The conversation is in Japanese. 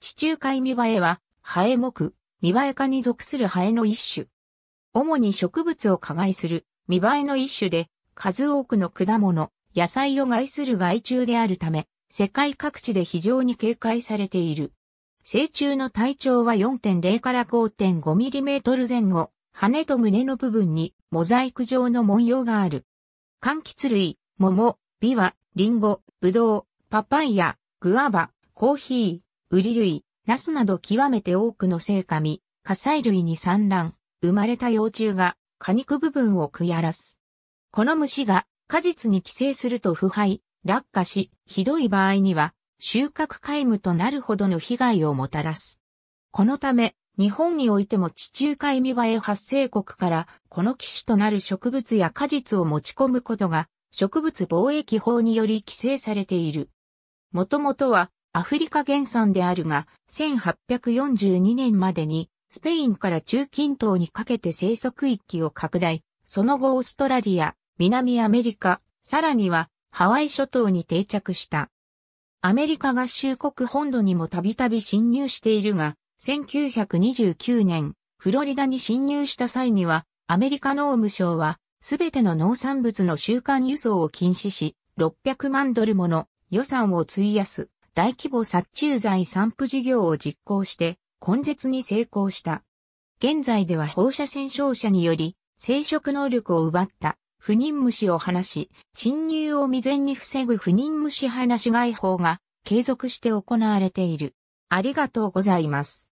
地中海見栄えは、ハエ目、見栄え科に属するハエの一種。主に植物を加害する、見栄えの一種で、数多くの果物、野菜を害する害虫であるため、世界各地で非常に警戒されている。成虫の体長は4.0から5.5ミリメートル前後、羽と胸の部分にモザイク状の文様がある。柑橘類、桃、ビワ、リンゴ、ブドウ、パパイヤ、グアバ、コーヒー、ウリ類、ナスなど極めて多くの生紙、火砕類に産卵、生まれた幼虫が果肉部分を食い荒らす。この虫が果実に寄生すると腐敗、落下し、ひどい場合には収穫皆無となるほどの被害をもたらす。このため、日本においても地中海見栄え発生国からこの機種となる植物や果実を持ち込むことが植物貿易法により規制されている。もともとはアフリカ原産であるが、1842年までにスペインから中近東にかけて生息域を拡大、その後オーストラリア、南アメリカ、さらにはハワイ諸島に定着した。アメリカ合衆国本土にもたびたび侵入しているが、1929年、フロリダに侵入した際には、アメリカ農務省は、すべての農産物の週間輸送を禁止し、600万ドルもの予算を費やす。大規模殺虫剤散布事業を実行して、根絶に成功した。現在では放射線照射により、生殖能力を奪った不妊虫を放し、侵入を未然に防ぐ不妊虫放し外法が継続して行われている。ありがとうございます。